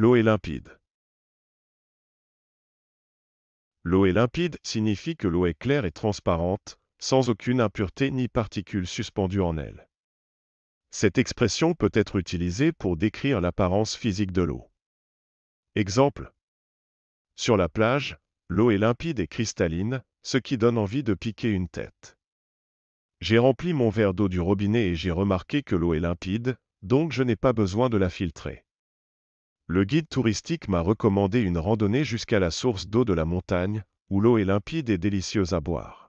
L'eau est limpide. L'eau est limpide signifie que l'eau est claire et transparente, sans aucune impureté ni particules suspendues en elle. Cette expression peut être utilisée pour décrire l'apparence physique de l'eau. Exemple. Sur la plage, l'eau est limpide et cristalline, ce qui donne envie de piquer une tête. J'ai rempli mon verre d'eau du robinet et j'ai remarqué que l'eau est limpide, donc je n'ai pas besoin de la filtrer. Le guide touristique m'a recommandé une randonnée jusqu'à la source d'eau de la montagne, où l'eau est limpide et délicieuse à boire.